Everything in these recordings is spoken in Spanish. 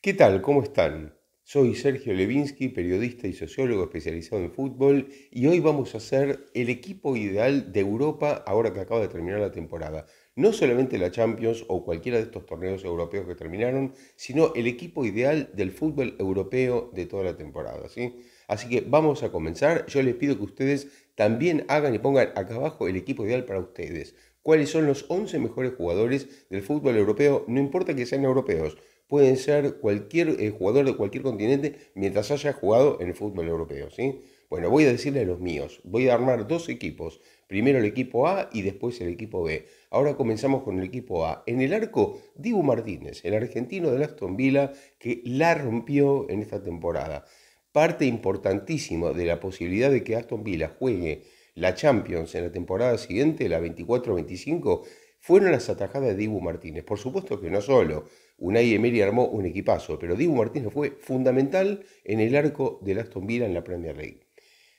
¿Qué tal? ¿Cómo están? Soy Sergio Levinsky, periodista y sociólogo especializado en fútbol, y hoy vamos a hacer el equipo ideal de Europa ahora que acaba de terminar la temporada. No solamente la Champions o cualquiera de estos torneos europeos que terminaron, sino el equipo ideal del fútbol europeo de toda la temporada. ¿sí? Así que vamos a comenzar. Yo les pido que ustedes también hagan y pongan acá abajo el equipo ideal para ustedes. ¿Cuáles son los 11 mejores jugadores del fútbol europeo? No importa que sean europeos pueden ser cualquier eh, jugador de cualquier continente mientras haya jugado en el fútbol europeo, ¿sí? Bueno, voy a decirles los míos. Voy a armar dos equipos. Primero el equipo A y después el equipo B. Ahora comenzamos con el equipo A. En el arco, Dibu Martínez, el argentino de Aston Villa, que la rompió en esta temporada. Parte importantísima de la posibilidad de que Aston Villa juegue la Champions en la temporada siguiente, la 24-25, fueron las atajadas de Dibu Martínez. Por supuesto que no solo. Unai Emery armó un equipazo, pero Dibu Martínez fue fundamental en el arco de Aston Villa en la Premier League.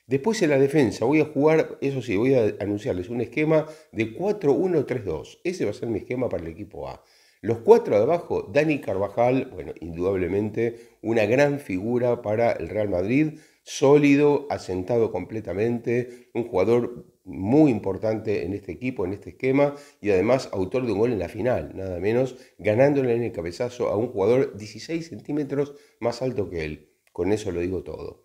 Después en la defensa voy a jugar, eso sí, voy a anunciarles un esquema de 4-1-3-2. Ese va a ser mi esquema para el equipo A. Los cuatro de abajo, Dani Carvajal, bueno, indudablemente una gran figura para el Real Madrid, sólido, asentado completamente, un jugador muy importante en este equipo, en este esquema, y además autor de un gol en la final, nada menos, ganándole en el cabezazo a un jugador 16 centímetros más alto que él. Con eso lo digo todo.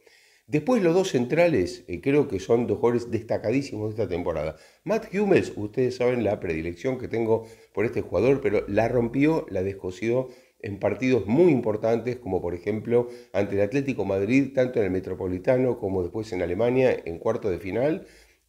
Después los dos centrales, eh, creo que son dos jugadores destacadísimos de esta temporada. Matt Hummels, ustedes saben la predilección que tengo por este jugador, pero la rompió, la descosió en partidos muy importantes, como por ejemplo ante el Atlético Madrid, tanto en el Metropolitano como después en Alemania, en cuarto de final,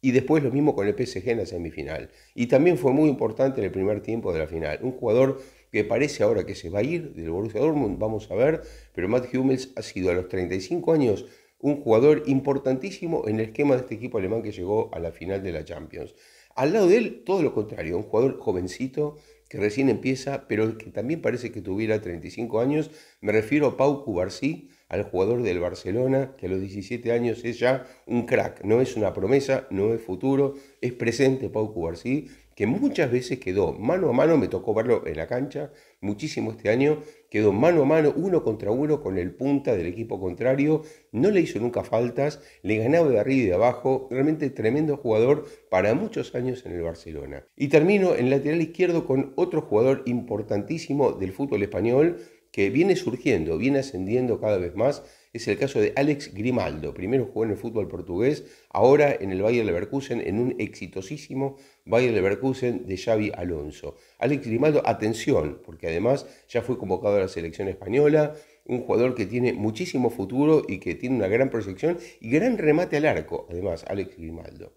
y después lo mismo con el PSG en la semifinal. Y también fue muy importante en el primer tiempo de la final. Un jugador que parece ahora que se va a ir del Borussia Dortmund, vamos a ver, pero Matt Hummels ha sido a los 35 años un jugador importantísimo en el esquema de este equipo alemán que llegó a la final de la Champions. Al lado de él, todo lo contrario, un jugador jovencito que recién empieza, pero que también parece que tuviera 35 años. Me refiero a Pau Cubarsí, al jugador del Barcelona, que a los 17 años es ya un crack. No es una promesa, no es futuro, es presente Pau Cubarsí, que muchas veces quedó mano a mano, me tocó verlo en la cancha muchísimo este año, quedó mano a mano, uno contra uno con el punta del equipo contrario, no le hizo nunca faltas, le ganaba de arriba y de abajo, realmente tremendo jugador para muchos años en el Barcelona. Y termino en lateral izquierdo con otro jugador importantísimo del fútbol español que viene surgiendo, viene ascendiendo cada vez más es el caso de Alex Grimaldo. Primero jugó en el fútbol portugués, ahora en el Bayer Leverkusen, en un exitosísimo Bayer Leverkusen de Xavi Alonso. Alex Grimaldo, atención, porque además ya fue convocado a la selección española, un jugador que tiene muchísimo futuro y que tiene una gran proyección y gran remate al arco, además, Alex Grimaldo.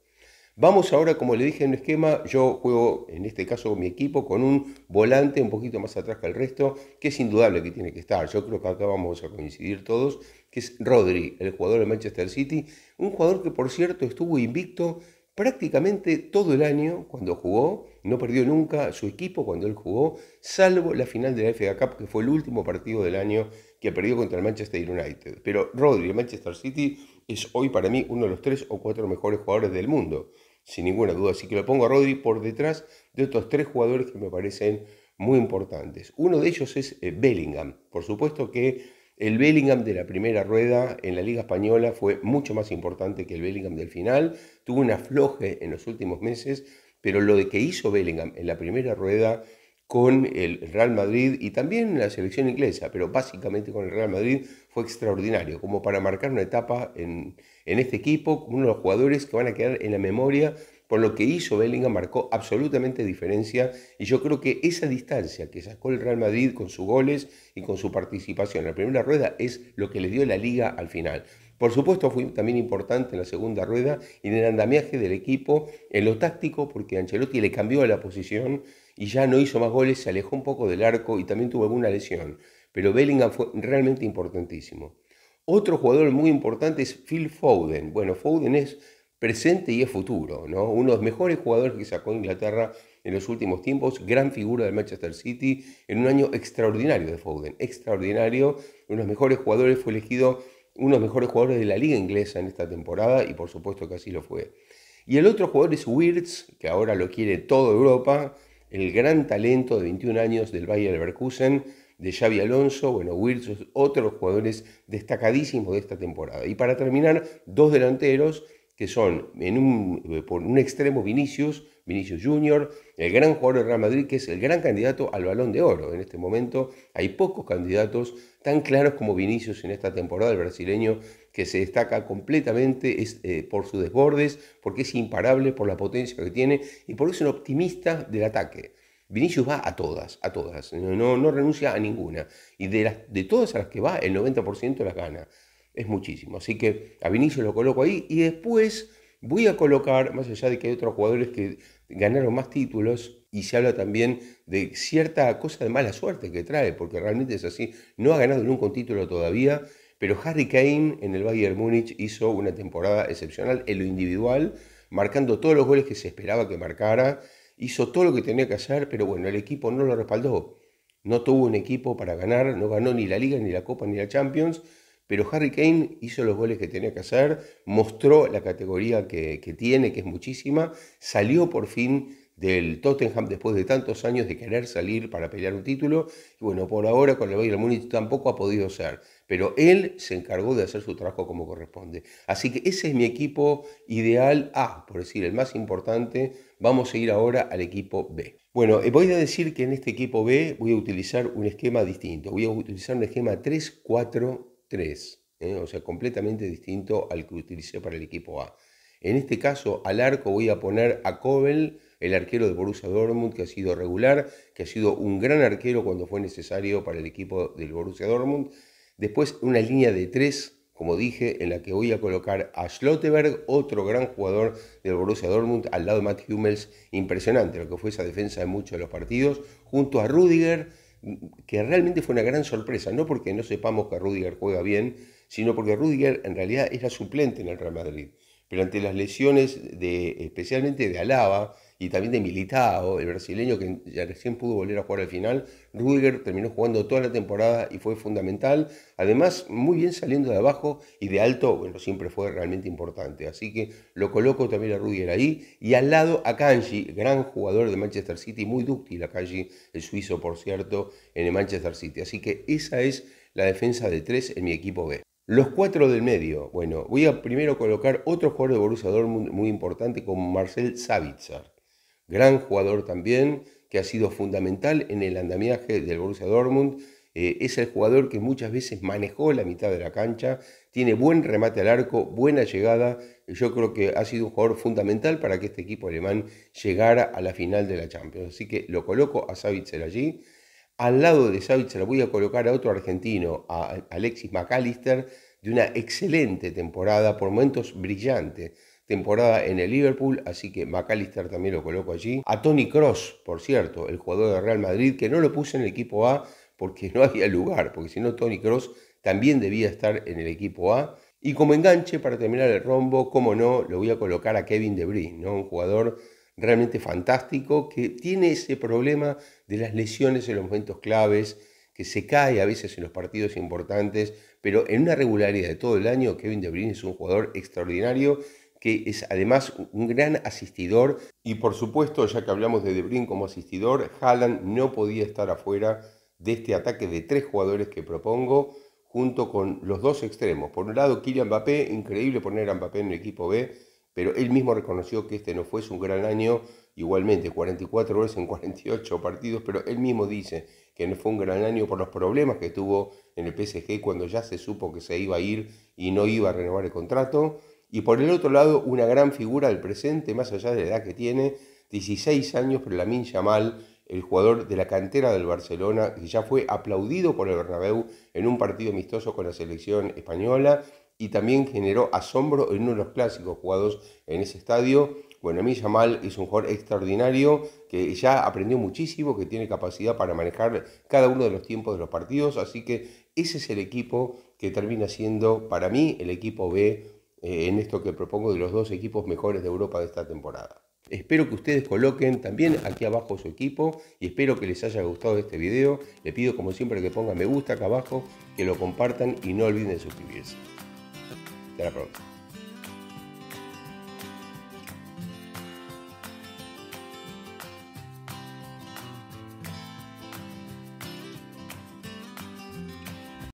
Vamos ahora, como le dije en el esquema, yo juego en este caso mi equipo con un volante un poquito más atrás que el resto, que es indudable que tiene que estar. Yo creo que acá vamos a coincidir todos que es Rodri, el jugador de Manchester City, un jugador que por cierto estuvo invicto prácticamente todo el año cuando jugó, no perdió nunca su equipo cuando él jugó, salvo la final de la FA Cup, que fue el último partido del año que perdió contra el Manchester United. Pero Rodri, el Manchester City, es hoy para mí uno de los tres o cuatro mejores jugadores del mundo, sin ninguna duda. Así que lo pongo a Rodri por detrás de otros tres jugadores que me parecen muy importantes. Uno de ellos es eh, Bellingham, por supuesto que el Bellingham de la primera rueda en la Liga Española fue mucho más importante que el Bellingham del final. Tuvo un afloje en los últimos meses, pero lo de que hizo Bellingham en la primera rueda con el Real Madrid y también la selección inglesa, pero básicamente con el Real Madrid fue extraordinario, como para marcar una etapa en, este equipo, uno de los jugadores que van a quedar en la memoria por lo que hizo Bellingham marcó absolutamente diferencia y yo creo que esa distancia que sacó el Real Madrid con sus goles y con su participación en la primera rueda es lo que le dio la liga al final. Por supuesto, fue también importante en la segunda rueda y en el andamiaje del equipo, en lo táctico, porque Ancelotti le cambió la posición y ya no hizo más goles, se alejó un poco del arco y también tuvo alguna lesión. Pero Bellingham fue realmente importantísimo. Otro jugador muy importante es Phil Foden. Bueno, Foden es presente y es futuro, ¿no? Uno de los mejores jugadores que sacó Inglaterra en los últimos tiempos, gran figura del Manchester City, en un año extraordinario de Foden, extraordinario, uno de los mejores jugadores, fue elegido uno de mejores jugadores de la liga inglesa en esta temporada y por supuesto que así lo fue. Y el otro jugador es Wirtz, que ahora lo quiere toda Europa, el gran talento de 21 años del Bayer Leverkusen, de Xavi Alonso, bueno, Wirtz es otro jugadores destacadísimos de esta temporada. Y para terminar, dos delanteros que son en un, por un extremo Vinicius, Vinicius Junior, el gran jugador de Real Madrid, que es el gran candidato al balón de oro. En este momento hay pocos candidatos tan claros como Vinicius en esta temporada, el brasileño que se destaca completamente eh, por sus desbordes, porque es imparable, por la potencia que tiene y porque es un optimista del ataque. Vinicius va a todas, a todas, no, no, renuncia a ninguna. Y de, de todas a las que va, el 90% las gana. Es muchísimo. Así que a Vinicius lo coloco ahí y después Voy a colocar, más allá de que hay otros jugadores que ganaron más títulos, y se habla también de cierta cosa de mala suerte que trae, porque realmente es así. No ha ganado nunca un título todavía, pero Harry Kane en el Bayern Múnich hizo una temporada excepcional en lo individual, marcando todos los goles que se esperaba que marcara, hizo todo lo que tenía que hacer, pero bueno, el equipo no lo respaldó. No tuvo un equipo para ganar, no ganó ni la Liga, ni la Copa, ni la Champions, pero Harry Kane hizo los goles que tenía que hacer, mostró la categoría que, tiene, que es muchísima, salió por fin del Tottenham después de tantos años de querer salir para pelear un título, y bueno, por ahora con el Bayern Múnich tampoco ha podido ser, pero él se encargó de hacer su trabajo como corresponde. Así que ese es mi equipo ideal A, por decir, el más importante, vamos a ir ahora al equipo B. Bueno, eh, voy a decir que en este equipo B voy a utilizar un esquema distinto, voy a utilizar un esquema 3-4 3, ¿eh? o sea, completamente distinto al que utilicé para el equipo A. En este caso, al arco voy a poner a Kobel, el arquero de Borussia Dortmund, que ha sido regular, que ha sido un gran arquero cuando fue necesario para el equipo del Borussia Dortmund. Después, una línea de tres, como dije, en la que voy a colocar a Schlotterberg, otro gran jugador del Borussia Dortmund, al lado de Matt Hummels, impresionante lo que fue esa defensa en muchos de los partidos, junto a Rudiger, que realmente fue una gran sorpresa, no porque no sepamos que Rudiger juega bien, sino porque Rudiger en realidad era suplente en el Real Madrid. Pero ante las lesiones de, especialmente de Alaba, y también de Militao, el brasileño que ya recién pudo volver a jugar al final. Rudiger terminó jugando toda la temporada y fue fundamental. Además, muy bien saliendo de abajo y de alto, bueno, siempre fue realmente importante. Así que lo coloco también a Rudiger ahí. Y al lado a Kanji, gran jugador de Manchester City, muy dúctil a Kanji, el suizo, por cierto, en el Manchester City. Así que esa es la defensa de tres en mi equipo B. Los cuatro del medio. Bueno, voy a primero colocar otro jugador de Borussia Dortmund muy importante como Marcel Savitzer gran jugador también, que ha sido fundamental en el andamiaje del Borussia Dortmund. Eh, es el jugador que muchas veces manejó la mitad de la cancha, tiene buen remate al arco, buena llegada. Yo creo que ha sido un jugador fundamental para que este equipo alemán llegara a la final de la Champions. Así que lo coloco a Savitzer allí. Al lado de Savitzer voy a colocar a otro argentino, a Alexis McAllister, de una excelente temporada, por momentos brillante temporada en el Liverpool, así que McAllister también lo coloco allí. A Tony Cross, por cierto, el jugador de Real Madrid, que no lo puse en el equipo A porque no había lugar, porque si no Tony Cross también debía estar en el equipo A. Y como enganche para terminar el rombo, como no, lo voy a colocar a Kevin De Bruyne, un jugador realmente fantástico que tiene ese problema de las lesiones en los momentos claves, que se cae a veces en los partidos importantes, pero en una regularidad de todo el año, Kevin De Bruyne es un jugador extraordinario que es además un gran asistidor. Y por supuesto, ya que hablamos de De Bruyne como asistidor, Haaland no podía estar afuera de este ataque de tres jugadores que propongo, junto con los dos extremos. Por un lado, Kylian Mbappé, increíble poner a Mbappé en el equipo B, pero él mismo reconoció que este no fue un gran año, igualmente 44 goles en 48 partidos, pero él mismo dice que no fue un gran año por los problemas que tuvo en el PSG cuando ya se supo que se iba a ir y no iba a renovar el contrato y por el otro lado una gran figura del presente, más allá de la edad que tiene, 16 años, pero Lamin Yamal, el jugador de la cantera del Barcelona, que ya fue aplaudido por el Bernabéu en un partido amistoso con la selección española y también generó asombro en uno de los clásicos jugados en ese estadio. Bueno, Lamin Yamal es un jugador extraordinario que ya aprendió muchísimo, que tiene capacidad para manejar cada uno de los tiempos de los partidos, así que ese es el equipo que termina siendo para mí el equipo B eh, en esto que propongo de los dos equipos mejores de Europa de esta temporada. Espero que ustedes coloquen también aquí abajo su equipo y espero que les haya gustado este video. Le pido como siempre que pongan me gusta acá abajo, que lo compartan y no olviden suscribirse. Hasta la próxima.